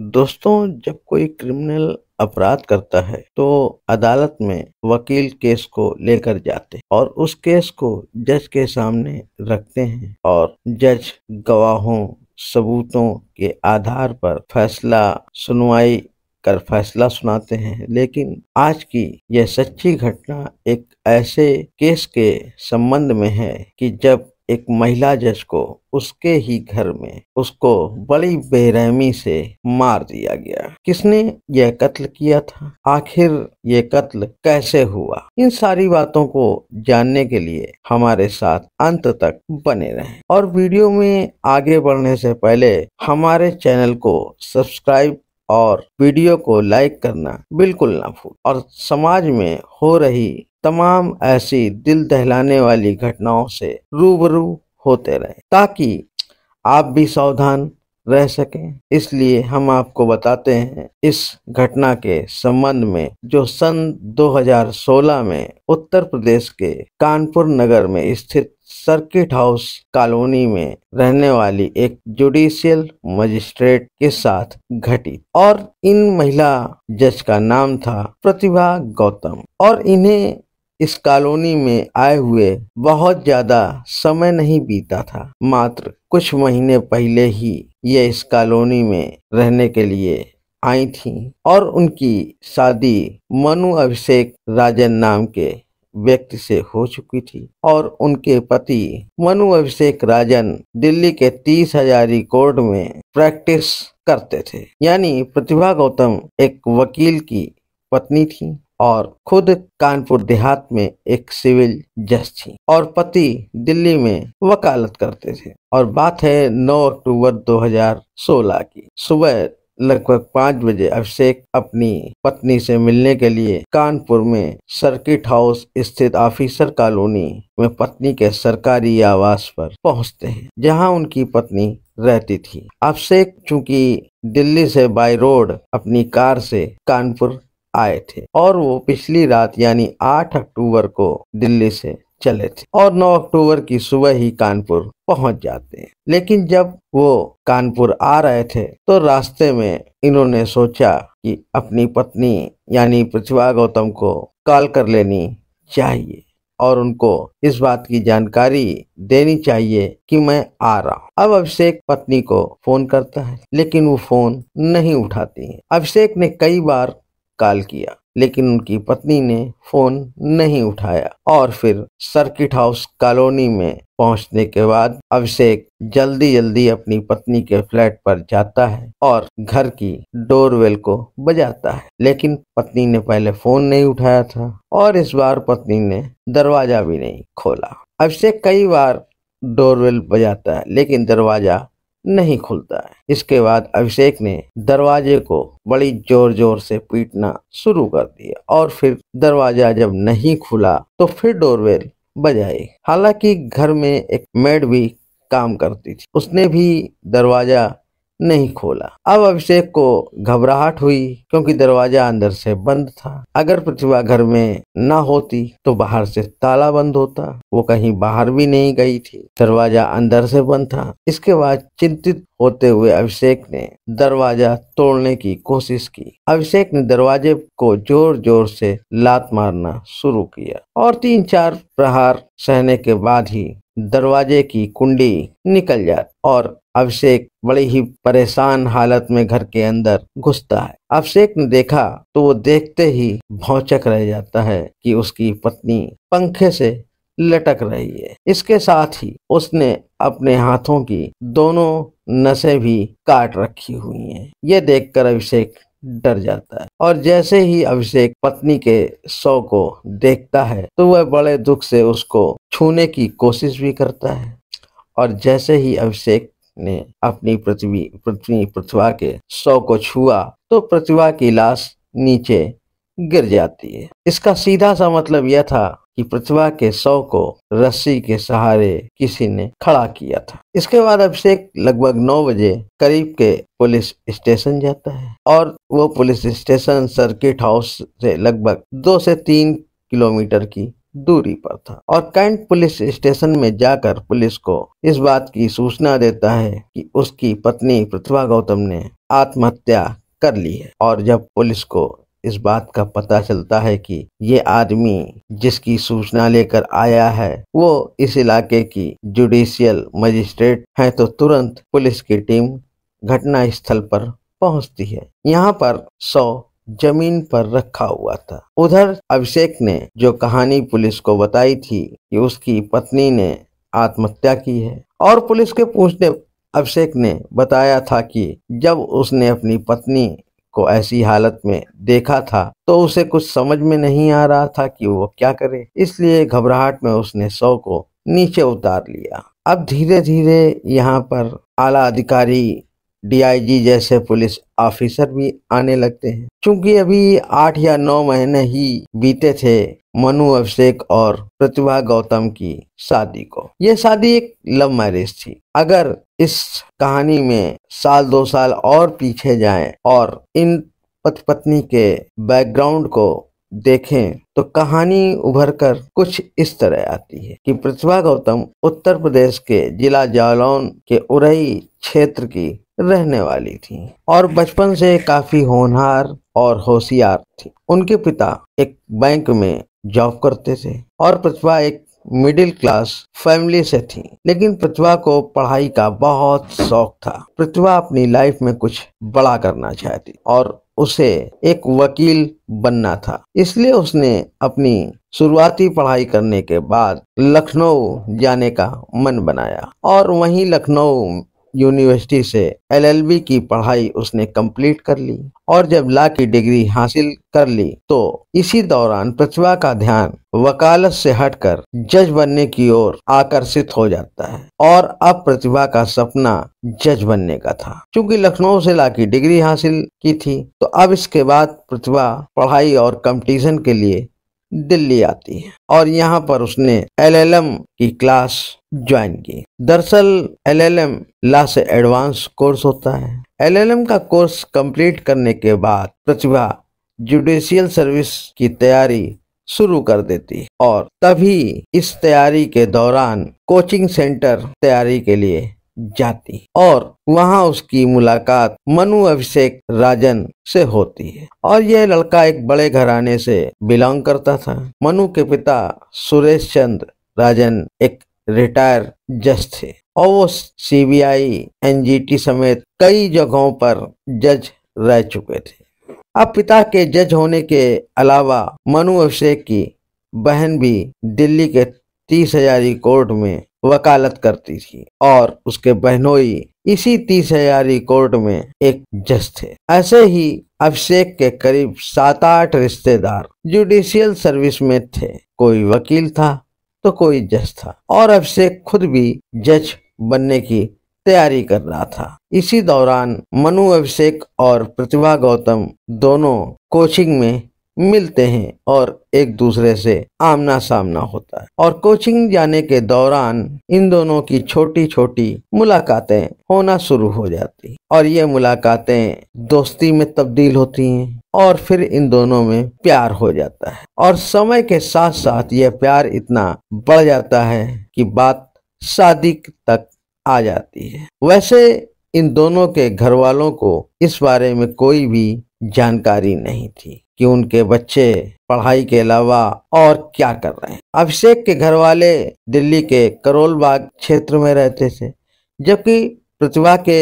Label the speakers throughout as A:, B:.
A: दोस्तों जब कोई क्रिमिनल अपराध करता है तो अदालत में वकील केस को लेकर जाते और उस केस को जज के सामने रखते हैं और जज गवाहों सबूतों के आधार पर फैसला सुनवाई कर फैसला सुनाते हैं लेकिन आज की यह सच्ची घटना एक ऐसे केस के संबंध में है कि जब एक महिला जज उसके ही घर में उसको बड़ी बेरहमी से मार दिया गया किसने यह कत्ल किया था आखिर ये कत्ल कैसे हुआ इन सारी बातों को जानने के लिए हमारे साथ अंत तक बने रहें और वीडियो में आगे बढ़ने से पहले हमारे चैनल को सब्सक्राइब और वीडियो को लाइक करना बिल्कुल ना भूल और समाज में हो रही तमाम ऐसी दिल दहलाने वाली घटनाओं से रूबरू होते रहे ताकि आप भी सावधान रह सकें इसलिए हम आपको बताते हैं इस घटना के संबंध में जो सन 2016 में उत्तर प्रदेश के कानपुर नगर में स्थित सर्किट हाउस कॉलोनी में रहने वाली एक जुडिशियल मजिस्ट्रेट के साथ घटी और इन महिला जज का नाम था प्रतिभा गौतम और इन्हें इस कॉलोनी में आए हुए बहुत ज्यादा समय नहीं बीता था मात्र कुछ महीने पहले ही ये इस कॉलोनी में रहने के लिए आई थी और उनकी शादी मनु अभिषेक राजन नाम के व्यक्ति से हो चुकी थी और उनके पति मनु अभिषेक राजन दिल्ली के तीस हजारी कोर्ट में प्रैक्टिस करते थे यानी प्रतिभा गौतम एक वकील की पत्नी थी और खुद कानपुर देहात में एक सिविल जज थी और पति दिल्ली में वकालत करते थे और बात है 9 अक्टूबर 2016 की सुबह लगभग पाँच बजे अभिषेक अपनी पत्नी से मिलने के लिए कानपुर में सर्किट हाउस स्थित ऑफिसर कॉलोनी में पत्नी के सरकारी आवास पर पहुंचते हैं जहां उनकी पत्नी रहती थी अभिषेक चूंकि दिल्ली से बाय रोड अपनी कार से कानपुर आए थे और वो पिछली रात यानी 8 अक्टूबर को दिल्ली से चले थे और 9 अक्टूबर की सुबह ही कानपुर पहुंच जाते हैं लेकिन जब वो कानपुर आ रहे थे तो रास्ते में इन्होंने सोचा कि अपनी पत्नी यानी प्रतिभा गौतम को कॉल कर लेनी चाहिए और उनको इस बात की जानकारी देनी चाहिए कि मैं आ रहा हूँ अब अभिषेक पत्नी को फोन करता है लेकिन वो फोन नहीं उठाती है अभिषेक ने कई बार कॉल किया लेकिन उनकी पत्नी ने फोन नहीं उठाया और फिर सर्किट हाउस कॉलोनी में पहुंचने के बाद अभिषेक जल्दी जल्दी अपनी पत्नी के फ्लैट पर जाता है और घर की डोरवेल को बजाता है लेकिन पत्नी ने पहले फोन नहीं उठाया था और इस बार पत्नी ने दरवाजा भी नहीं खोला अभिषेक कई बार डोरवेल बजाता है लेकिन दरवाजा नहीं खुलता है इसके बाद अभिषेक ने दरवाजे को बड़ी जोर जोर से पीटना शुरू कर दिया और फिर दरवाजा जब नहीं खुला तो फिर डोरवेल बजाई हालांकि घर में एक मेड भी काम करती थी उसने भी दरवाजा नहीं खोला अब अभिषेक को घबराहट हुई क्योंकि दरवाजा अंदर से बंद था अगर प्रतिभा घर में न होती तो बाहर से ताला बंद होता वो कहीं बाहर भी नहीं गई थी दरवाजा अंदर से बंद था इसके बाद चिंतित होते हुए अभिषेक ने दरवाजा तोड़ने की कोशिश की अभिषेक ने दरवाजे को जोर जोर से लात मारना शुरू किया और तीन चार प्रहार सहने के बाद ही दरवाजे की कुंडी निकल जाए और अभिषेक बड़ी ही परेशान हालत में घर के अंदर घुसता है अभिषेक ने देखा तो वो देखते ही भौचक रह जाता है कि उसकी पत्नी पंखे से लटक रही है इसके साथ ही उसने अपने हाथों की दोनों नसें भी काट रखी हुई हैं। ये देखकर अभिषेक डर जाता है और जैसे ही अभिषेक पत्नी के शव को देखता है तो वह बड़े दुख से उसको छूने की कोशिश भी करता है और जैसे ही अभिषेक ने अपनी पृथ्वी पृथ्वी प्रतिभा के शव को छुआ तो प्रतिभा की लाश नीचे गिर जाती है इसका सीधा सा मतलब यह था कि प्रतिभा के शव को रस्सी के सहारे किसी ने खड़ा किया था इसके बाद अभिषेक लगभग नौ बजे करीब के पुलिस स्टेशन जाता है और वो पुलिस स्टेशन सर्किट हाउस से लगभग दो से तीन किलोमीटर की दूरी पर था और कैंट पुलिस स्टेशन में जाकर पुलिस को इस बात की सूचना देता है कि उसकी पत्नी प्रतिभा गौतम ने आत्महत्या कर ली है और जब पुलिस को इस बात का पता चलता है कि ये आदमी जिसकी सूचना लेकर आया है वो इस इलाके की जुडिशियल मजिस्ट्रेट है तो तुरंत पुलिस की टीम घटना स्थल पर पहुंचती है यहाँ पर सौ जमीन पर रखा हुआ था उधर अभिषेक ने जो कहानी पुलिस को बताई थी कि उसकी पत्नी ने आत्महत्या की है और पुलिस के पूछने अभिषेक ने बताया था कि जब उसने अपनी पत्नी को ऐसी हालत में देखा था तो उसे कुछ समझ में नहीं आ रहा था कि वो क्या करे इसलिए घबराहट में उसने सौ को नीचे उतार लिया अब धीरे धीरे यहाँ पर आला अधिकारी डीआईजी जैसे पुलिस ऑफिसर भी आने लगते हैं क्योंकि अभी आठ या नौ महीने ही बीते थे मनु अभिषेक और प्रतिभा गौतम की शादी को यह शादी एक लव मैरिज थी अगर इस कहानी में साल दो साल और पीछे जाएं और इन पति पत्नी के बैकग्राउंड को देखें तो कहानी उभर कर कुछ इस तरह आती है कि प्रतिभा गौतम उत्तर प्रदेश के जिला जालौन के उरई क्षेत्र की रहने वाली थी और बचपन से काफी होनहार और होशियार थी उनके पिता एक बैंक में जॉब करते थे और प्रतिभा एक मिडिल क्लास फैमिली से थी लेकिन प्रतिभा को पढ़ाई का बहुत शौक था प्रतिभा अपनी लाइफ में कुछ बड़ा करना चाहती और उसे एक वकील बनना था इसलिए उसने अपनी शुरुआती पढ़ाई करने के बाद लखनऊ जाने का मन बनाया और वहीं लखनऊ यूनिवर्सिटी से एलएलबी की पढ़ाई उसने कंप्लीट कर ली और जब ला की डिग्री हासिल कर ली तो इसी दौरान प्रतिभा का ध्यान वकालत से हटकर जज बनने की ओर आकर्षित हो जाता है और अब प्रतिभा का सपना जज बनने का था क्योंकि लखनऊ से ला की डिग्री हासिल की थी तो अब इसके बाद प्रतिभा पढ़ाई और कंपटीशन के लिए दिल्ली आती है और यहाँ पर उसने एलएलएम की क्लास ज्वाइन की दरअसल एलएलएम ला से एडवांस कोर्स होता है एलएलएम का कोर्स कंप्लीट करने के बाद प्रतिभा जुडिशियल सर्विस की तैयारी शुरू कर देती है और तभी इस तैयारी के दौरान कोचिंग सेंटर तैयारी के लिए जाती और वहाँ उसकी मुलाकात मनु अभिषेक राजन से होती है और यह लड़का एक बड़े घराने से बिलोंग करता था मनु के पिता सुरेश चंद्र राजन एक रिटायर जज थे और वो सीबीआई एनजीटी समेत कई जगहों पर जज रह चुके थे अब पिता के जज होने के अलावा मनु अभिषेक की बहन भी दिल्ली के तीस हजारी कोर्ट में वकालत करती थी और उसके बहनोई इसी तीस हजारी कोर्ट में एक जज थे ऐसे ही अभिषेक के करीब सात आठ रिश्तेदार जुडिशियल सर्विस में थे कोई वकील था तो कोई जज था और अभिषेक खुद भी जज बनने की तैयारी कर रहा था इसी दौरान मनु अभिषेक और प्रतिभा गौतम दोनों कोचिंग में मिलते हैं और एक दूसरे से आमना सामना होता है और कोचिंग जाने के दौरान इन दोनों की छोटी छोटी मुलाकातें होना शुरू हो जाती और ये मुलाकातें दोस्ती में तब्दील होती हैं और फिर इन दोनों में प्यार हो जाता है और समय के साथ साथ यह प्यार इतना बढ़ जाता है कि बात शादी तक आ जाती है वैसे इन दोनों के घर वालों को इस बारे में कोई भी जानकारी नहीं थी कि उनके बच्चे पढ़ाई के अलावा और क्या कर रहे हैं अभिषेक के घर वाले दिल्ली के करोल बाग क्षेत्र में रहते थे जबकि प्रतिभा के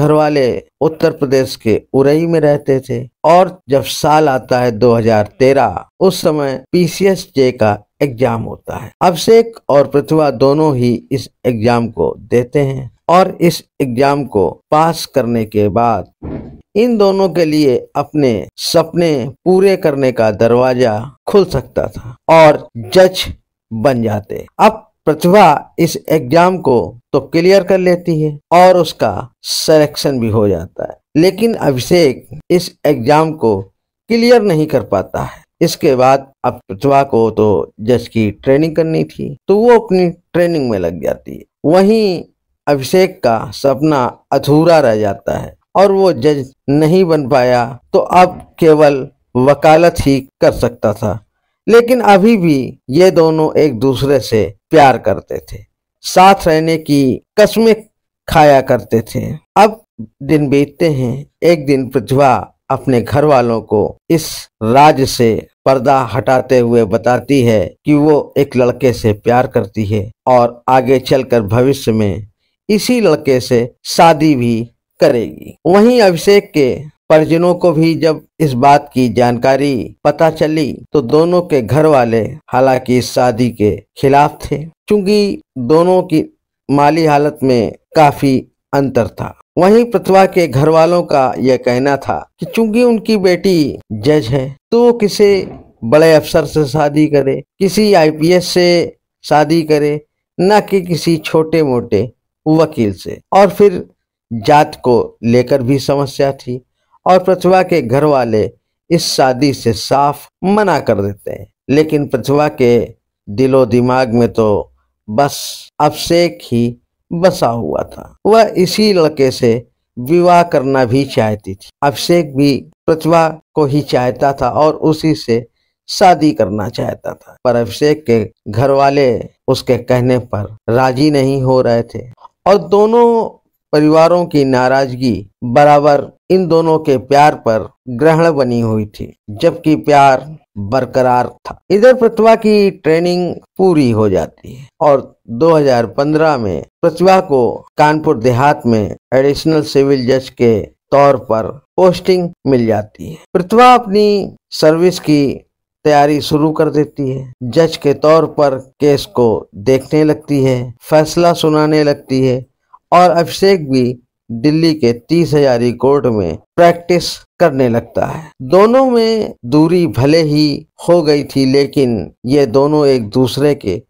A: घर वाले उत्तर प्रदेश के उरई में रहते थे और जब साल आता है 2013 उस समय पीसीएस जे का एग्जाम होता है अभिषेक और प्रतिभा दोनों ही इस एग्जाम को देते हैं और इस एग्जाम को पास करने के बाद इन दोनों के लिए अपने सपने पूरे करने का दरवाजा खुल सकता था और जज बन जाते अब प्रतिभा इस एग्जाम को तो क्लियर कर लेती है और उसका सिलेक्शन भी हो जाता है लेकिन अभिषेक इस एग्जाम को क्लियर नहीं कर पाता है इसके बाद अब प्रतिभा को तो जज की ट्रेनिंग करनी थी तो वो अपनी ट्रेनिंग में लग जाती है वहीं अभिषेक का सपना अधूरा रह जाता है और वो जज नहीं बन पाया तो अब केवल वकालत ही कर सकता था लेकिन अभी भी ये दोनों एक दूसरे से प्यार करते थे साथ रहने की कस्में खाया करते थे अब दिन बीतते हैं एक दिन प्रतिभा अपने घर वालों को इस राज से पर्दा हटाते हुए बताती है कि वो एक लड़के से प्यार करती है और आगे चलकर भविष्य में इसी लड़के से शादी भी करेगी वहीं अभिषेक के परिजनों को भी जब इस बात की जानकारी पता चली तो दोनों के घर वाले हालांकि इस शादी के खिलाफ थे क्योंकि दोनों की माली हालत में काफी अंतर था वहीं प्रतिभा के घर वालों का यह कहना था कि चूंकि उनकी बेटी जज है तो वो किसे बड़े अफसर से शादी करे किसी आईपीएस से शादी करे न कि किसी छोटे मोटे वकील से और फिर जात को लेकर भी समस्या थी और प्रतिभा के घर वाले इस शादी से साफ मना कर देते हैं लेकिन प्रतिभा के दिलो दिमाग में तो बस अभिषेक ही बसा हुआ था वह इसी लड़के से विवाह करना भी चाहती थी अभिषेक भी प्रतिभा को ही चाहता था और उसी से शादी करना चाहता था पर अभिषेक के घर वाले उसके कहने पर राजी नहीं हो रहे थे और दोनों परिवारों की नाराजगी बराबर इन दोनों के प्यार पर ग्रहण बनी हुई थी जबकि प्यार बरकरार था इधर प्रतिभा की ट्रेनिंग पूरी हो जाती है और 2015 में प्रतिभा को कानपुर देहात में एडिशनल सिविल जज के तौर पर पोस्टिंग मिल जाती है प्रतिभा अपनी सर्विस की तैयारी शुरू कर देती है जज के तौर पर केस को देखने लगती है फैसला सुनाने लगती है और अभिषेक भी दिल्ली के तीस हजारी कोर्ट में प्रैक्टिस करने लगता है दोनों में दूरी भले ही हो गई थी लेकिन ये दोनों एक दूसरे के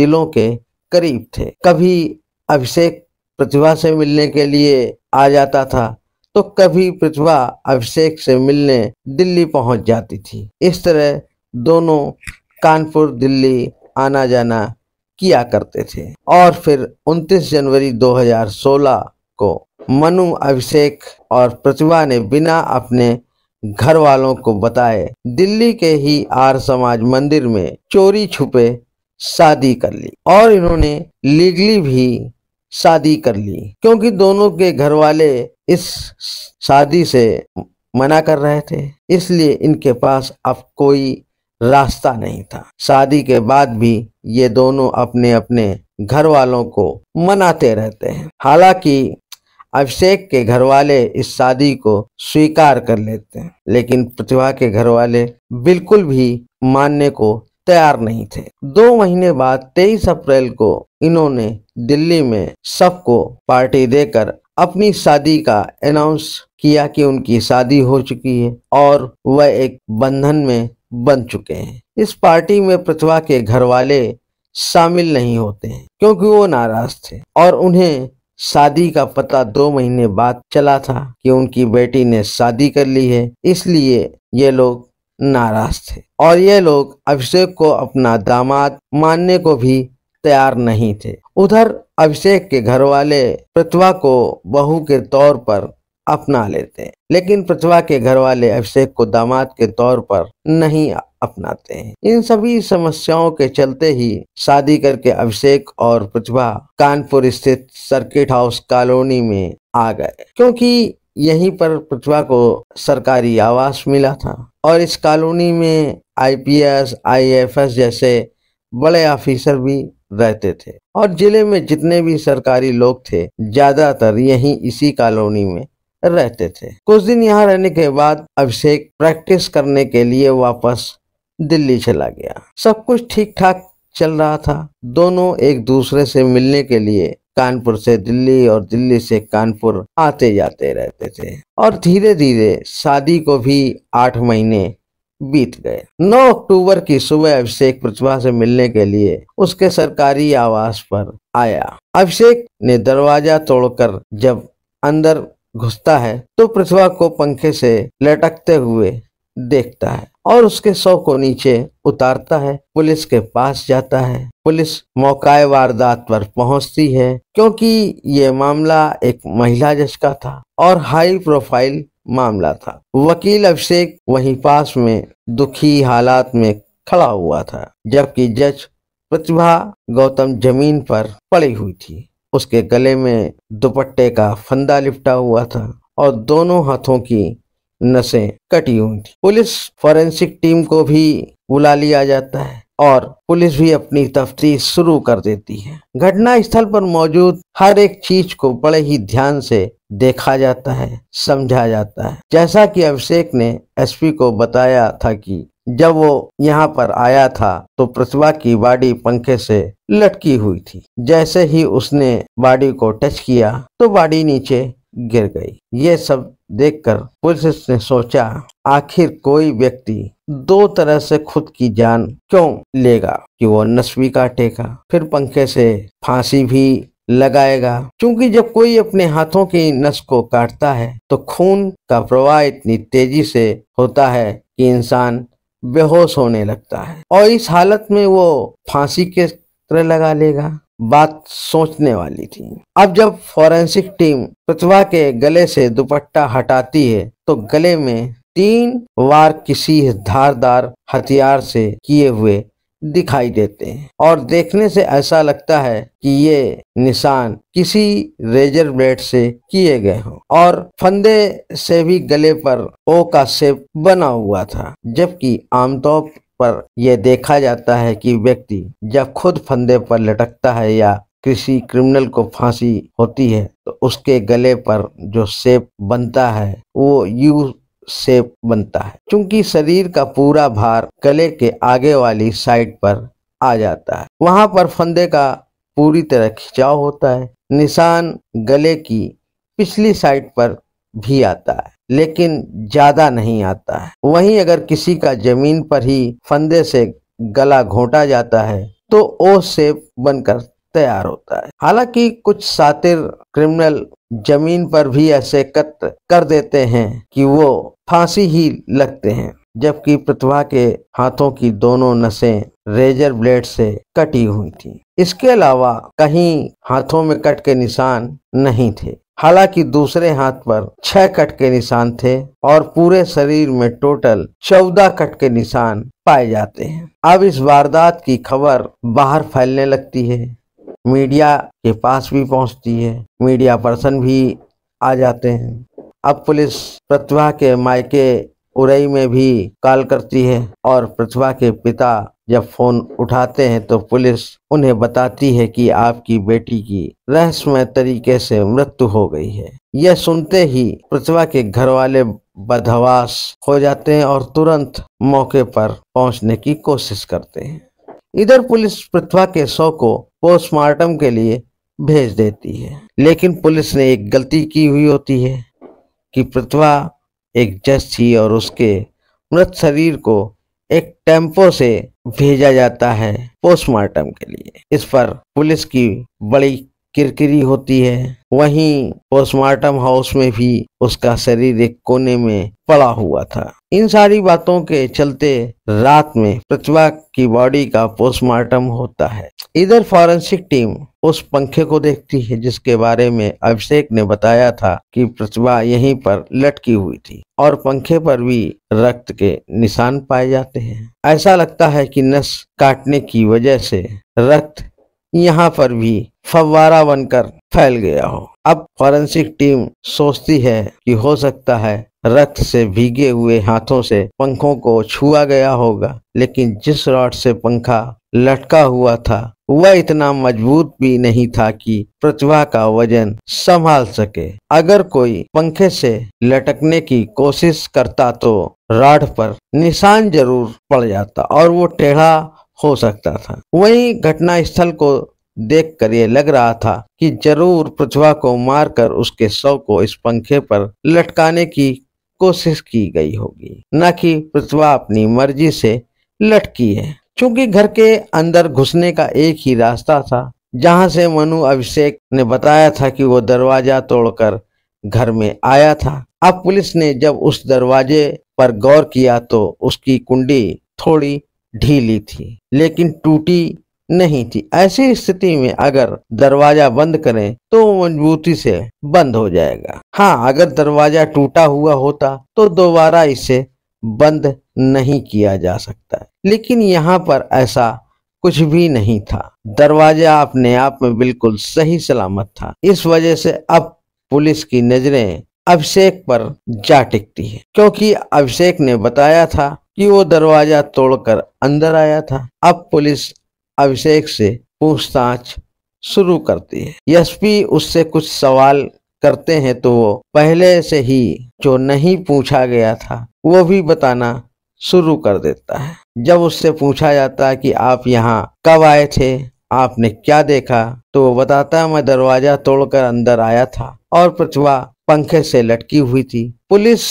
A: दिलों के करीब थे कभी अभिषेक प्रतिभा से मिलने के लिए आ जाता था तो कभी प्रतिभा अभिषेक से मिलने दिल्ली पहुंच जाती थी इस तरह दोनों कानपुर दिल्ली आना जाना किया करते थे और फिर 29 जनवरी 2016 को मनु अभिषेक और प्रतिभा ने बिना अपने घर वालों को बताए दिल्ली के ही आर समाज मंदिर में चोरी छुपे शादी कर ली और इन्होंने लीगली भी शादी कर ली क्योंकि दोनों के घर वाले इस शादी से मना कर रहे थे इसलिए इनके पास अब कोई रास्ता नहीं था शादी के बाद भी ये दोनों अपने अपने घर वालों को मनाते रहते हैं हालांकि अभिषेक के घर वाले इस शादी को स्वीकार कर लेते हैं लेकिन प्रतिभा के घर वाले बिल्कुल भी मानने को तैयार नहीं थे दो महीने बाद 23 अप्रैल को इन्होंने दिल्ली में सबको पार्टी देकर अपनी शादी का अनाउंस किया कि उनकी शादी हो चुकी है और वह एक बंधन में बन चुके हैं इस पार्टी में प्रतिभा के घर वाले शामिल नहीं होते हैं क्योंकि वो नाराज थे और उन्हें शादी का पता दो महीने बाद चला था कि उनकी बेटी ने शादी कर ली है इसलिए ये लोग नाराज थे और ये लोग अभिषेक को अपना दामाद मानने को भी तैयार नहीं थे उधर अभिषेक के घर वाले प्रतिभा को बहू के तौर पर अपना लेते हैं लेकिन प्रतिभा के घर वाले अभिषेक को दामाद के तौर पर नहीं अपनाते हैं इन सभी समस्याओं के चलते ही शादी करके अभिषेक और प्रतिभा कानपुर स्थित सर्किट हाउस कॉलोनी में आ गए क्योंकि यहीं पर प्रतिभा को सरकारी आवास मिला था और इस कॉलोनी में आईपीएस, आईएफएस जैसे बड़े ऑफिसर भी रहते थे और जिले में जितने भी सरकारी लोग थे ज्यादातर यहीं इसी कॉलोनी में रहते थे कुछ दिन यहाँ रहने के बाद अभिषेक प्रैक्टिस करने के लिए वापस दिल्ली चला गया सब कुछ ठीक ठाक चल रहा था दोनों एक दूसरे से मिलने के लिए कानपुर से दिल्ली और दिल्ली से कानपुर आते जाते रहते थे और धीरे धीरे शादी को भी आठ महीने बीत गए 9 अक्टूबर की सुबह अभिषेक प्रतिभा से मिलने के लिए उसके सरकारी आवास पर आया अभिषेक ने दरवाजा तोड़कर जब अंदर घुसता है तो प्रतिभा को पंखे से लटकते हुए देखता है और उसके शव को नीचे उतारता है पुलिस के पास जाता है पुलिस मौका वारदात पर पहुंचती है क्योंकि ये मामला एक महिला जज का था और हाई प्रोफाइल मामला था वकील अभिषेक वहीं पास में दुखी हालात में खड़ा हुआ था जबकि जज प्रतिभा गौतम जमीन पर पड़ी हुई थी उसके गले में दुपट्टे का फंदा लिपटा हुआ था और दोनों हाथों की नसें कटी हुई थी पुलिस फॉरेंसिक टीम को भी बुला लिया जाता है और पुलिस भी अपनी तफ्तीश शुरू कर देती है घटना स्थल पर मौजूद हर एक चीज को बड़े ही ध्यान से देखा जाता है समझा जाता है जैसा कि अभिषेक ने एसपी को बताया था कि जब वो यहाँ पर आया था तो प्रतिभा की बाड़ी पंखे से लटकी हुई थी जैसे ही उसने बाड़ी को टच किया तो बाड़ी नीचे गिर गई ये सब देखकर पुलिस ने सोचा आखिर कोई व्यक्ति दो तरह से खुद की जान क्यों लेगा कि वो नस्वी काटेगा फिर पंखे से फांसी भी लगाएगा क्योंकि जब कोई अपने हाथों की नस को काटता है तो खून का प्रवाह इतनी तेजी से होता है कि इंसान बेहोश होने लगता है और इस हालत में वो फांसी के तरह लगा लेगा बात सोचने वाली थी अब जब फॉरेंसिक टीम प्रतिभा के गले से दुपट्टा हटाती है तो गले में तीन बार किसी धारदार हथियार से किए हुए दिखाई देते हैं और देखने से ऐसा लगता है कि ये निशान किसी रेजर ब्लेड से किए गए हों और फंदे से भी गले पर ओ का सेप बना हुआ था जबकि आमतौर पर यह देखा जाता है कि व्यक्ति जब खुद फंदे पर लटकता है या किसी क्रिमिनल को फांसी होती है तो उसके गले पर जो सेप बनता है वो यू से बनता है क्योंकि शरीर का पूरा भार गले के आगे वाली साइड पर आ जाता है वहां पर फंदे का पूरी तरह खिंचाव होता है निशान गले की पिछली साइड पर भी आता है लेकिन ज्यादा नहीं आता है वहीं अगर किसी का जमीन पर ही फंदे से गला घोटा जाता है तो ओ सेप बनकर तैयार होता है हालांकि कुछ सातिर क्रिमिनल जमीन पर भी ऐसे कत्ल कर देते हैं कि वो फांसी ही लगते हैं जबकि प्रतिभा के हाथों की दोनों नसें रेजर ब्लेड से कटी हुई थी इसके अलावा कहीं हाथों में कट के निशान नहीं थे हालांकि दूसरे हाथ पर छह कट के निशान थे और पूरे शरीर में टोटल चौदह कट के निशान पाए जाते हैं अब इस वारदात की खबर बाहर फैलने लगती है मीडिया के पास भी पहुंचती है मीडिया पर्सन भी आ जाते हैं अब पुलिस प्रतिभा के मायके उरई में भी कॉल करती है और प्रतिभा के पिता जब फोन उठाते हैं तो पुलिस उन्हें बताती है कि आपकी बेटी की रहस्यमय तरीके से मृत्यु हो गई है यह सुनते ही प्रतिभा के घर वाले बदहवास हो जाते हैं और तुरंत मौके पर पहुंचने की कोशिश करते हैं इधर पुलिस प्रतिभा के शव को पोस्टमार्टम के लिए भेज देती है लेकिन पुलिस ने एक गलती की हुई होती है कि प्रतिभा एक जज थी और उसके मृत शरीर को एक टेम्पो से भेजा जाता है पोस्टमार्टम के लिए इस पर पुलिस की बड़ी किरकिरी होती है वहीं पोस्टमार्टम हाउस में भी उसका शरीर एक कोने में पड़ा हुआ था इन सारी बातों के चलते रात में प्रतिभा की बॉडी का पोस्टमार्टम होता है इधर फॉरेंसिक टीम उस पंखे को देखती है जिसके बारे में अभिषेक ने बताया था कि प्रतिभा यहीं पर लटकी हुई थी और पंखे पर भी रक्त के निशान पाए जाते हैं ऐसा लगता है कि नस काटने की वजह से रक्त यहाँ पर भी फव्वारा बनकर फैल गया हो अब फॉरेंसिक टीम सोचती है कि हो सकता है रक्त से भीगे हुए हाथों से पंखों को छुआ गया होगा लेकिन जिस रॉड से पंखा लटका हुआ था वह इतना मजबूत भी नहीं था कि प्रतिभा का वजन संभाल सके अगर कोई पंखे से लटकने की कोशिश करता तो रॉड पर निशान जरूर पड़ जाता और वो टेढ़ा हो सकता था वही घटना स्थल को देखकर यह लग रहा था कि जरूर पृथ्वा को मारकर उसके शव को इस पंखे पर लटकाने की कोशिश की गई होगी न कि पृथ्वा अपनी मर्जी से लटकी है चूंकि घर के अंदर घुसने का एक ही रास्ता था जहां से मनु अभिषेक ने बताया था कि वो दरवाजा तोड़कर घर में आया था अब पुलिस ने जब उस दरवाजे पर गौर किया तो उसकी कुंडी थोड़ी ढीली थी लेकिन टूटी नहीं थी ऐसी स्थिति में अगर दरवाजा बंद करें तो मजबूती से बंद हो जाएगा हाँ अगर दरवाजा टूटा हुआ होता तो दोबारा इसे बंद नहीं किया जा सकता लेकिन यहाँ पर ऐसा कुछ भी नहीं था दरवाजा अपने आप में बिल्कुल सही सलामत था इस वजह से अब पुलिस की नजरें अभिषेक पर जा टिकती है क्योंकि अभिषेक ने बताया था कि वो दरवाजा तोड़कर अंदर आया था अब पुलिस अभिषेक से पूछताछ शुरू करती है यशपी उससे कुछ सवाल करते हैं तो वो पहले से ही जो नहीं पूछा गया था वो भी बताना शुरू कर देता है जब उससे पूछा जाता है कि आप यहाँ कब आए थे आपने क्या देखा तो वो बताता है मैं दरवाजा तोड़कर अंदर आया था और प्रतिभा पंखे से लटकी हुई थी पुलिस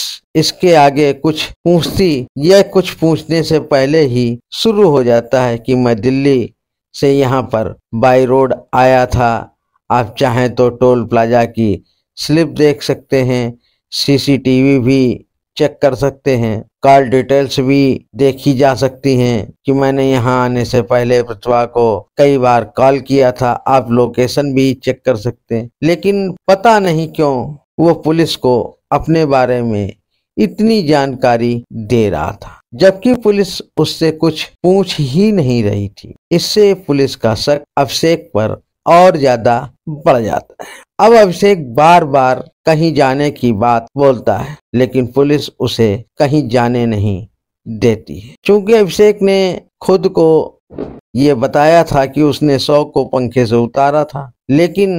A: इसके आगे कुछ पूछती यह कुछ पूछने से पहले ही शुरू हो जाता है कि मैं दिल्ली से यहाँ पर बाई रोड आया था आप चाहें तो टोल प्लाजा की स्लिप देख सकते हैं सीसीटीवी भी चेक कर सकते हैं कार डिटेल्स भी देखी जा सकती हैं कि मैंने यहाँ आने से पहले प्रतिभा को कई बार कॉल किया था आप लोकेशन भी चेक कर सकते हैं लेकिन पता नहीं क्यों वो पुलिस को अपने बारे में इतनी जानकारी दे रहा था जबकि पुलिस उससे कुछ पूछ ही नहीं रही थी इससे पुलिस का शक अभिषेक पर और ज्यादा बढ़ जाता है अब अभिषेक बार बार कहीं जाने की बात बोलता है लेकिन पुलिस उसे कहीं जाने नहीं देती है क्योंकि अभिषेक ने खुद को ये बताया था कि उसने शव को पंखे से उतारा था लेकिन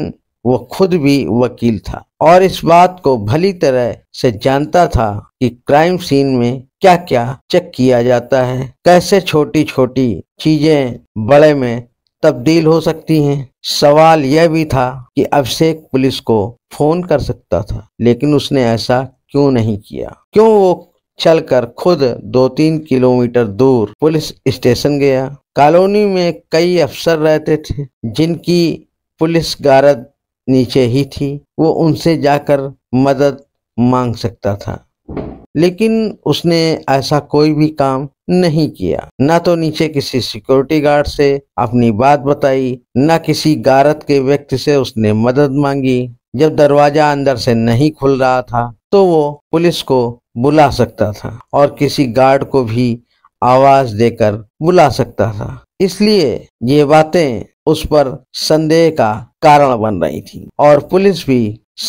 A: वो खुद भी वकील था और इस बात को भली तरह से जानता था कि क्राइम सीन में क्या क्या चेक किया जाता है कैसे छोटी छोटी चीजें बड़े में तब्दील हो सकती हैं सवाल यह भी था कि अभिषेक पुलिस को फोन कर सकता था लेकिन उसने ऐसा क्यों नहीं किया क्यों वो चलकर खुद दो तीन किलोमीटर दूर पुलिस स्टेशन गया कॉलोनी में कई अफसर रहते थे जिनकी पुलिस गारद नीचे ही थी वो उनसे जाकर मदद मांग सकता था लेकिन उसने ऐसा कोई भी काम नहीं किया ना तो नीचे किसी सिक्योरिटी गार्ड से अपनी बात बताई ना किसी गारत के व्यक्ति से उसने मदद मांगी जब दरवाजा अंदर से नहीं खुल रहा था तो वो पुलिस को बुला सकता था और किसी गार्ड को भी आवाज देकर बुला सकता था इसलिए ये बातें उस पर संदेह का कारण बन रही थी और पुलिस भी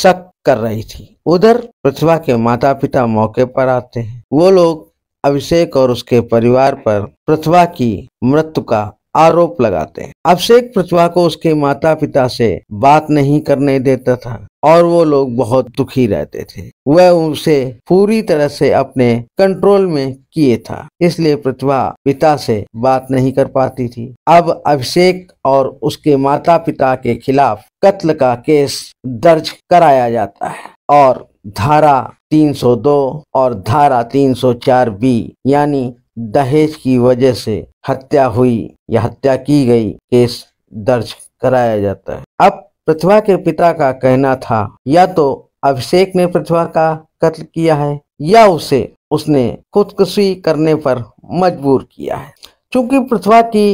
A: शक कर रही थी उधर प्रतिभा के माता पिता मौके पर आते हैं वो लोग अभिषेक और उसके परिवार पर प्रतिभा की मृत्यु का आरोप लगाते हैं अभिषेक प्रतिभा को उसके माता पिता से बात नहीं करने देता था और वो लोग बहुत दुखी रहते थे वह उसे पूरी तरह से अपने कंट्रोल में किए था इसलिए प्रतिभा पिता से बात नहीं कर पाती थी अब अभिषेक और उसके माता पिता के खिलाफ कत्ल का केस दर्ज कराया जाता है और धारा 302 और धारा 304 बी यानी दहेज की वजह से हत्या हुई या हत्या की गई केस दर्ज कराया जाता है अब प्रतिभा के पिता का कहना था या तो अभिषेक ने प्रतिभा का कत्ल किया है या उसे उसने खुदकुशी करने पर मजबूर किया है चूंकि प्रतिभा की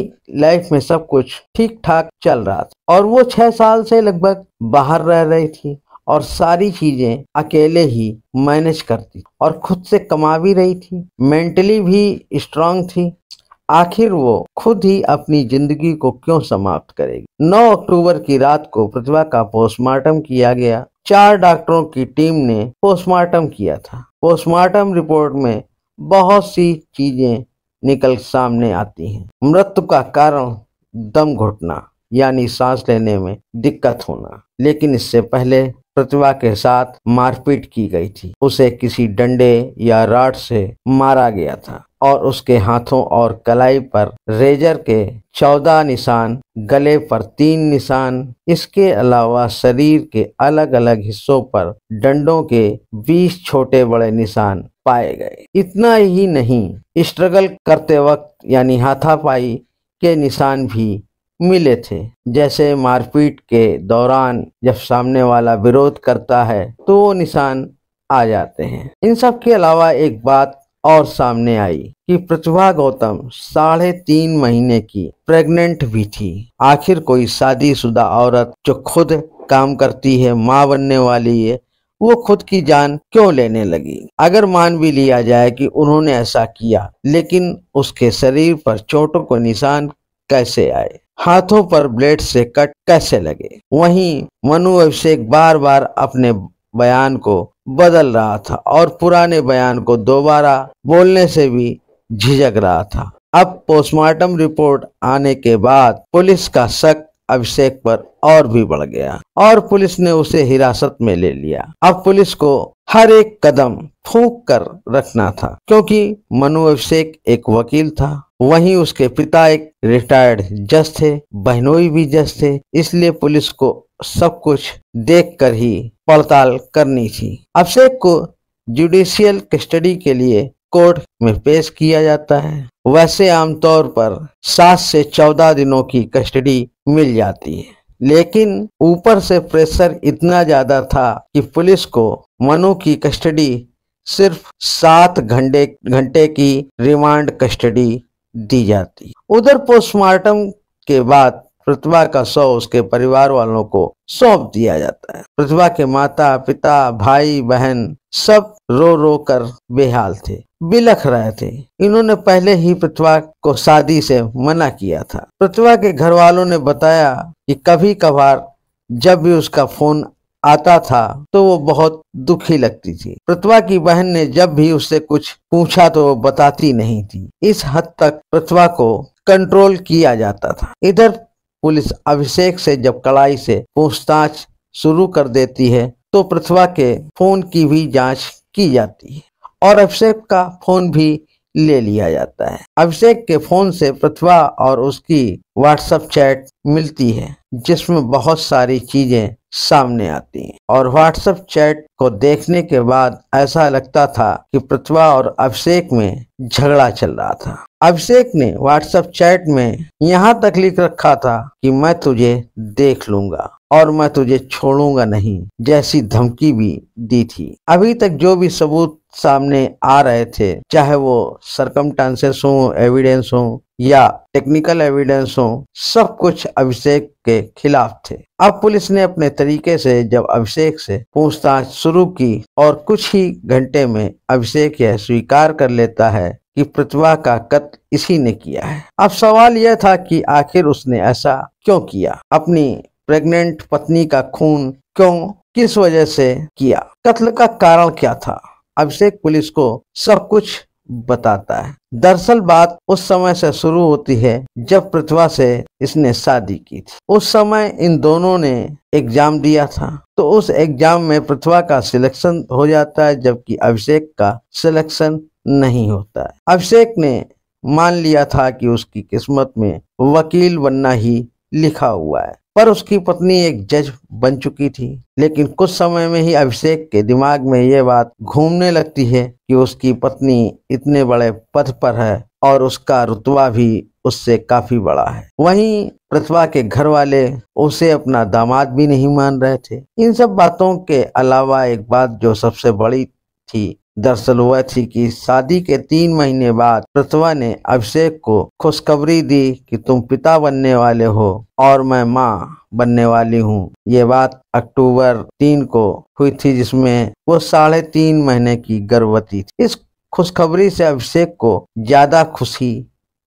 A: लाइफ में सब कुछ ठीक ठाक चल रहा था और वो छह साल से लगभग बाहर रह रही थी और सारी चीज़ें अकेले ही मैनेज करती और खुद से कमा भी रही थी मेंटली भी स्ट्रांग थी आखिर वो खुद ही अपनी जिंदगी को क्यों समाप्त करेगी 9 अक्टूबर की रात को प्रतिभा का पोस्टमार्टम किया गया चार डॉक्टरों की टीम ने पोस्टमार्टम किया था पोस्टमार्टम रिपोर्ट में बहुत सी चीजें निकल सामने आती हैं मृत्यु का कारण दम घुटना यानी सांस लेने में दिक्कत होना लेकिन इससे पहले प्रतिभा के साथ मारपीट की गई थी उसे किसी डंडे या राड से मारा गया था और उसके हाथों और कलाई पर रेजर के चौदह निशान गले पर तीन निशान इसके अलावा शरीर के अलग अलग हिस्सों पर डंडों के बीस छोटे बड़े निशान पाए गए इतना ही नहीं स्ट्रगल करते वक्त यानी हाथापाई के निशान भी मिले थे जैसे मारपीट के दौरान जब सामने वाला विरोध करता है तो वो निशान आ जाते हैं इन सब के अलावा एक बात और सामने आई कि प्रतिभा गौतम साढ़े तीन महीने की प्रेग्नेंट भी थी आखिर कोई शादीशुदा औरत जो खुद काम करती है माँ बनने वाली है वो खुद की जान क्यों लेने लगी अगर मान भी लिया जाए कि उन्होंने ऐसा किया लेकिन उसके शरीर पर चोटों को निशान कैसे आए हाथों पर ब्लेड से कट कैसे लगे वहीं मनु अभिषेक बार बार अपने बयान को बदल रहा था और पुराने बयान को दोबारा बोलने से भी झिझक रहा था अब पोस्टमार्टम रिपोर्ट आने के बाद पुलिस का शक अभिषेक पर और भी बढ़ गया और पुलिस ने उसे हिरासत में ले लिया अब पुलिस को हर एक कदम फूंक कर रखना था क्योंकि मनु अभिषेक एक वकील था वहीं उसके पिता एक रिटायर्ड जज थे बहनोई भी जज थे इसलिए पुलिस को सब कुछ देखकर ही पड़ताल करनी थी अभिषेक को जुडिशियल कस्टडी के लिए कोर्ट में पेश किया जाता है वैसे आमतौर पर सात से चौदह दिनों की कस्टडी मिल जाती है लेकिन ऊपर से प्रेशर इतना ज्यादा था कि पुलिस को मनु की कस्टडी सिर्फ सात घंटे घंटे की रिमांड कस्टडी दी जाती है उधर पोस्टमार्टम के बाद प्रतिभा का शव उसके परिवार वालों को सौंप दिया जाता है प्रतिभा के माता पिता भाई बहन सब रो रो कर बेहाल थे बिलख रहे थे इन्होंने पहले ही प्रतिभा को शादी से मना किया था प्रतिभा के घर वालों ने बताया कि कभी कभार जब भी उसका फोन आता था तो वो बहुत दुखी लगती थी प्रतिभा की बहन ने जब भी उससे कुछ पूछा तो वो बताती नहीं थी इस हद तक प्रतिभा को कंट्रोल किया जाता था इधर पुलिस अभिषेक से जब कड़ाई से पूछताछ शुरू कर देती है तो प्रतिभा के फोन की भी जांच की जाती है और अभिषेक का फोन भी ले लिया जाता है अभिषेक के फोन से प्रतिभा और उसकी व्हाट्सएप चैट मिलती है जिसमें बहुत सारी चीजें सामने आती हैं और व्हाट्सएप चैट को देखने के बाद ऐसा लगता था कि प्रतिभा और अभिषेक में झगड़ा चल रहा था अभिषेक ने व्हाट्सएप चैट में यहाँ तक लिख रखा था कि मैं तुझे देख लूंगा और मैं तुझे छोड़ूंगा नहीं जैसी धमकी भी दी थी अभी तक जो भी सबूत सामने आ रहे थे चाहे वो सरकम हो एविडेंस हो या टेक्निकल एविडेंस हो सब कुछ अभिषेक के खिलाफ थे अब पुलिस ने अपने तरीके से जब अभिषेक से पूछताछ शुरू की और कुछ ही घंटे में अभिषेक यह स्वीकार कर लेता है कि प्रतिभा का कत्ल इसी ने किया है अब सवाल यह था कि आखिर उसने ऐसा क्यों किया अपनी प्रेग्नेंट पत्नी का खून क्यों किस वजह से किया कत्ल का कारण क्या था अभिषेक पुलिस को सब कुछ बताता है दरअसल बात उस समय से शुरू होती है जब प्रतिभा से इसने शादी की थी उस समय इन दोनों ने एग्जाम दिया था तो उस एग्जाम में प्रतिभा का सिलेक्शन हो जाता है जबकि अभिषेक का सिलेक्शन नहीं होता है अभिषेक ने मान लिया था कि उसकी किस्मत में वकील बनना ही लिखा हुआ है पर उसकी पत्नी एक जज बन चुकी थी लेकिन कुछ समय में ही अभिषेक के दिमाग में ये बात घूमने लगती है कि उसकी पत्नी इतने बड़े पद पर है और उसका रुतबा भी उससे काफी बड़ा है वहीं प्रतिभा के घर वाले उसे अपना दामाद भी नहीं मान रहे थे इन सब बातों के अलावा एक बात जो सबसे बड़ी थी दरअसल वह थी कि शादी के तीन महीने बाद प्रतिभा ने अभिषेक को खुशखबरी दी कि तुम पिता बनने वाले हो और मैं माँ बनने वाली हूँ ये बात अक्टूबर तीन को हुई थी जिसमें वो साढ़े तीन महीने की गर्भवती थी इस खुशखबरी से अभिषेक को ज्यादा खुशी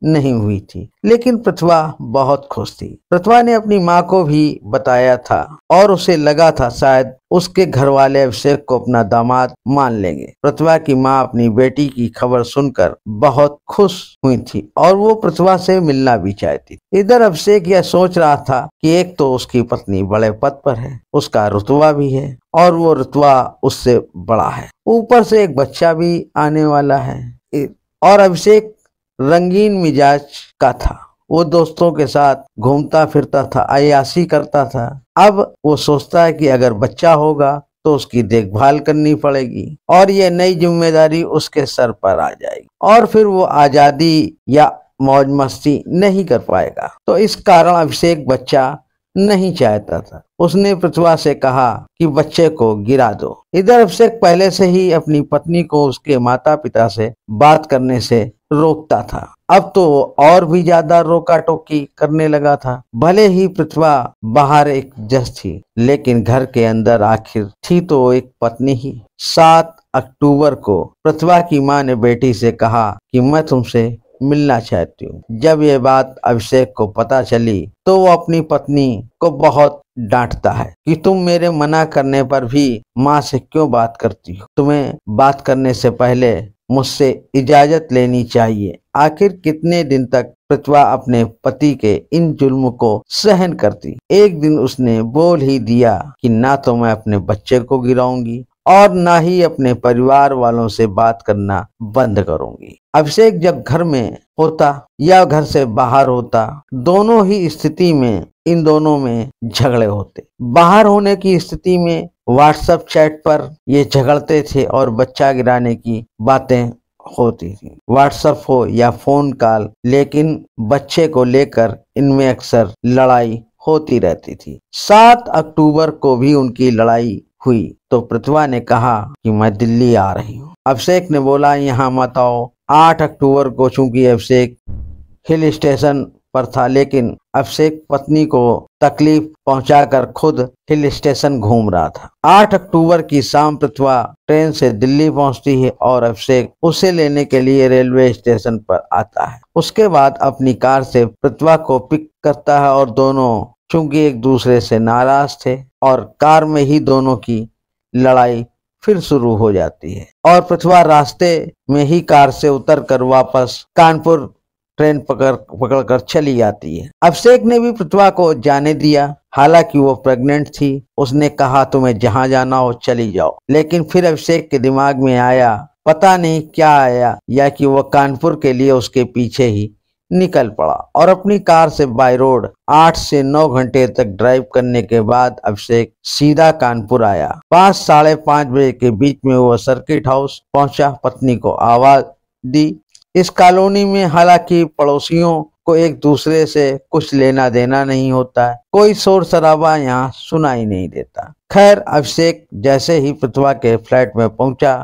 A: नहीं हुई थी लेकिन प्रतिभा बहुत खुश थी प्रतिभा ने अपनी माँ को भी बताया था और उसे लगा था शायद उसके घर वाले अभिषेक को अपना दामाद मान लेंगे प्रतिभा की माँ अपनी बेटी की खबर सुनकर बहुत खुश हुई थी और वो प्रतिभा से मिलना भी चाहती इधर अभिषेक यह सोच रहा था कि एक तो उसकी पत्नी बड़े पद पर है उसका रुतवा भी है और वो रुतवा उससे बड़ा है ऊपर से एक बच्चा भी आने वाला है और अभिषेक रंगीन मिजाज का था वो दोस्तों के साथ घूमता फिरता था अयासी करता था अब वो सोचता है कि अगर बच्चा होगा तो उसकी देखभाल करनी पड़ेगी और ये नई जिम्मेदारी उसके सर पर आ जाएगी और फिर वो आजादी या मौज मस्ती नहीं कर पाएगा तो इस कारण अभिषेक बच्चा नहीं चाहता था उसने प्रतिभा से कहा कि बच्चे को गिरा दो इधर अभिषेक पहले से ही अपनी पत्नी को उसके माता पिता से बात करने से रोकता था अब तो और भी ज्यादा रोका टोकी करने लगा था भले ही प्रतिभा बाहर एक जस थी लेकिन घर के अंदर आखिर थी तो एक पत्नी ही सात अक्टूबर को प्रतिभा की मां ने बेटी से कहा कि मैं तुमसे मिलना चाहती हूँ जब ये बात अभिषेक को पता चली तो वो अपनी पत्नी को बहुत डांटता है कि तुम मेरे मना करने पर भी माँ से क्यों बात करती हो तुम्हें बात करने से पहले मुझसे इजाज़त लेनी चाहिए आखिर कितने दिन तक प्रतिभा अपने पति के इन जुल्म को सहन करती एक दिन उसने बोल ही दिया कि ना तो मैं अपने बच्चे को गिराऊंगी और ना ही अपने परिवार वालों से बात करना बंद करूंगी अभिषेक जब घर में होता या घर से बाहर होता दोनों ही स्थिति में इन दोनों में झगड़े होते बाहर होने की स्थिति में व्हाट्सएप चैट पर ये झगड़ते थे और बच्चा गिराने की बातें होती थी व्हाट्सएप हो या फोन कॉल लेकिन बच्चे को लेकर इनमें अक्सर लड़ाई होती रहती थी सात अक्टूबर को भी उनकी लड़ाई हुई तो प्रतिभा ने कहा कि मैं दिल्ली आ रही हूँ अभिषेक ने बोला यहाँ मत आओ आठ अक्टूबर को चूंकि अभिषेक हिल स्टेशन पर था लेकिन अभिषेक पत्नी को तकलीफ पहुंचाकर खुद हिल स्टेशन घूम रहा था 8 अक्टूबर की शाम प्रतिभा ट्रेन से दिल्ली पहुंचती है और अभिषेक उसे लेने के लिए रेलवे स्टेशन पर आता है उसके बाद अपनी कार से प्रतिभा को पिक करता है और दोनों चूंकि एक दूसरे से नाराज थे और कार में ही दोनों की लड़ाई फिर शुरू हो जाती है और पृथ्वा रास्ते में ही कार से उतरकर वापस कानपुर ट्रेन पकड़ पकड़ कर चली जाती है अभिषेक ने भी पृथ्वा को जाने दिया हालांकि वो प्रेग्नेंट थी उसने कहा तुम्हें जहां जाना हो चली जाओ लेकिन फिर अभिषेक के दिमाग में आया पता नहीं क्या आया या कि वह कानपुर के लिए उसके पीछे ही निकल पड़ा और अपनी कार से बाय रोड आठ से नौ घंटे तक ड्राइव करने के बाद अभिषेक सीधा कानपुर आया पांच साढ़े पांच बजे के बीच में वह सर्किट हाउस पहुंचा पत्नी को आवाज दी इस कॉलोनी में हालांकि पड़ोसियों को एक दूसरे से कुछ लेना देना नहीं होता कोई शोर शराबा यहाँ सुनाई नहीं देता खैर अभिषेक जैसे ही प्रतिभा के फ्लैट में पहुंचा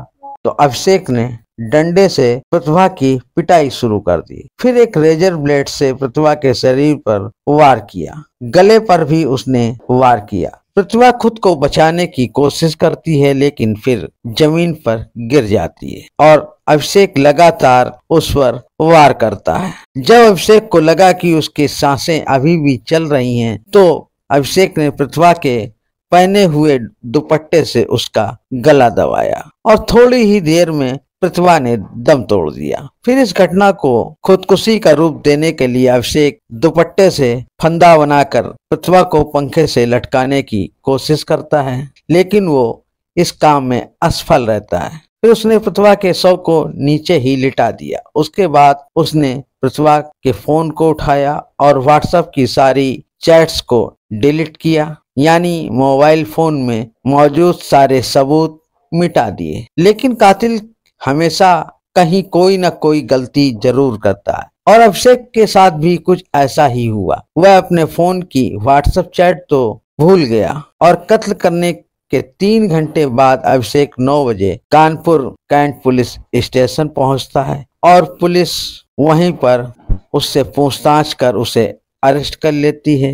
A: तो अभिषेक ने डंडे से प्रतिभा की पिटाई शुरू कर दी फिर एक रेजर ब्लेड से प्रतिभा के शरीर पर वार किया गले पर भी उसने वार किया प्रतिभा खुद को बचाने की कोशिश करती है लेकिन फिर जमीन पर गिर जाती है और अभिषेक लगातार उस पर वार करता है जब अभिषेक को लगा कि उसकी सांसें अभी भी चल रही हैं, तो अभिषेक ने प्रतिभा के पहने हुए दुपट्टे से उसका गला दबाया और थोड़ी ही देर में प्रतिभा ने दम तोड़ दिया फिर इस घटना को खुदकुशी का रूप देने के लिए अभिषेक दुपट्टे से फंदा बनाकर प्रतिभा को पंखे से लटकाने की कोशिश करता है लेकिन वो इस काम में असफल रहता है फिर उसने प्रतिभा के शव को नीचे ही लिटा दिया उसके बाद उसने प्रतिभा के फोन को उठाया और व्हाट्सएप की सारी चैट्स को डिलीट किया यानी मोबाइल फोन में मौजूद सारे सबूत मिटा दिए लेकिन कातिल हमेशा कहीं कोई ना कोई गलती जरूर करता है और अभिषेक के साथ भी कुछ ऐसा ही हुआ वह अपने फोन की व्हाट्सएप चैट तो भूल गया और कत्ल करने के तीन घंटे बाद अभिषेक नौ बजे कानपुर कैंट पुलिस स्टेशन पहुंचता है और पुलिस वहीं पर उससे पूछताछ कर उसे अरेस्ट कर लेती है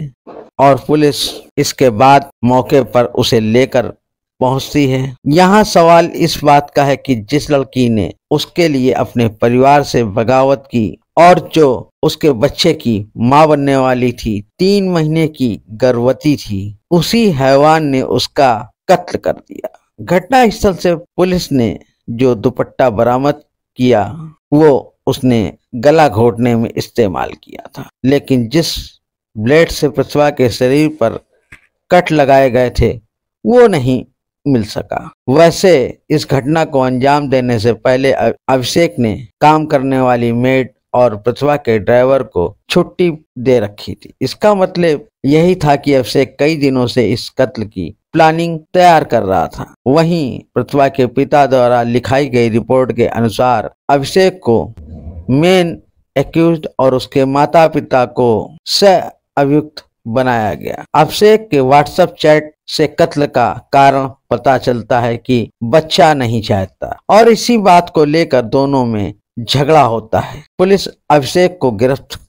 A: और पुलिस इसके बाद मौके पर उसे लेकर पहुंचती है यहाँ सवाल इस बात का है कि जिस लड़की ने उसके लिए अपने परिवार से बगावत की और जो उसके बच्चे की माँ बनने वाली थी तीन महीने की गर्भवती थी उसी हैवान ने उसका कत्ल कर दिया घटना स्थल से पुलिस ने जो दुपट्टा बरामद किया वो उसने गला घोटने में इस्तेमाल किया था लेकिन जिस ब्लेड से प्रतिभा के शरीर पर कट लगाए गए थे वो नहीं मिल सका वैसे इस घटना को अंजाम देने से पहले अभिषेक ने काम करने वाली मेट और प्रतिभा के ड्राइवर को छुट्टी दे रखी थी इसका मतलब यही था कि अभिषेक कई दिनों से इस कत्ल की प्लानिंग तैयार कर रहा था वहीं प्रतिभा के पिता द्वारा लिखाई गई रिपोर्ट के अनुसार अभिषेक को मेन एक्यूज और उसके माता पिता को स अभियुक्त बनाया गया अभिषेक के व्हाट्सएप चैट से कत्ल का कारण पता चलता है कि बच्चा नहीं चाहता और इसी बात को लेकर दोनों में झगड़ा होता है पुलिस अभिषेक को गिरफ्त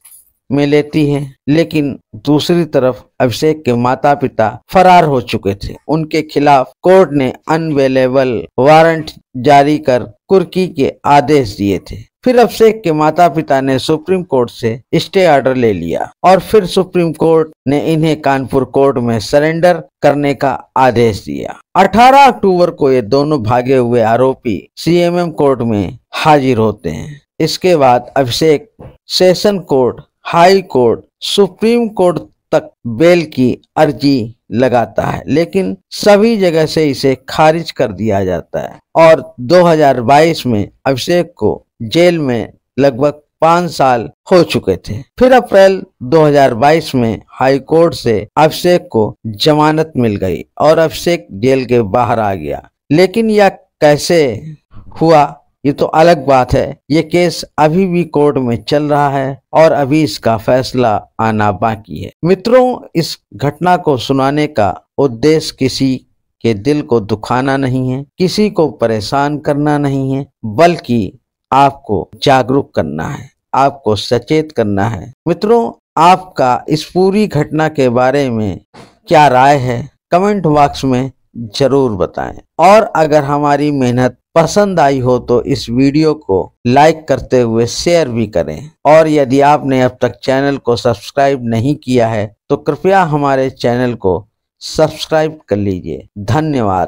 A: में लेती है लेकिन दूसरी तरफ अभिषेक के माता पिता फरार हो चुके थे उनके खिलाफ कोर्ट ने अनवेलेबल वारंट जारी कर कुर्की के आदेश दिए थे फिर अभिषेक के माता पिता ने सुप्रीम कोर्ट से स्टे ऑर्डर ले लिया और फिर सुप्रीम कोर्ट ने इन्हें कानपुर कोर्ट में सरेंडर करने का आदेश दिया 18 अक्टूबर को ये दोनों भागे हुए आरोपी सीएमएम कोर्ट में हाजिर होते हैं इसके बाद Abhishek session court high court supreme court तक बेल की अर्जी लगाता है लेकिन सभी जगह से इसे खारिज कर दिया जाता है और 2022 में अभिषेक को जेल में लगभग पांच साल हो चुके थे फिर अप्रैल 2022 में हाई कोर्ट से अभिषेक को जमानत मिल गई और अभिषेक जेल के बाहर आ गया लेकिन यह कैसे हुआ ये तो अलग बात है ये केस अभी भी कोर्ट में चल रहा है और अभी इसका फैसला आना बाकी है मित्रों इस घटना को सुनाने का उद्देश्य किसी के दिल को दुखाना नहीं है किसी को परेशान करना नहीं है बल्कि आपको जागरूक करना है आपको सचेत करना है मित्रों आपका इस पूरी घटना के बारे में क्या राय है कमेंट बॉक्स में जरूर बताएं और अगर हमारी मेहनत पसंद आई हो तो इस वीडियो को लाइक करते हुए शेयर भी करें और यदि आपने अब तक चैनल को सब्सक्राइब नहीं किया है तो कृपया हमारे चैनल को सब्सक्राइब कर लीजिए धन्यवाद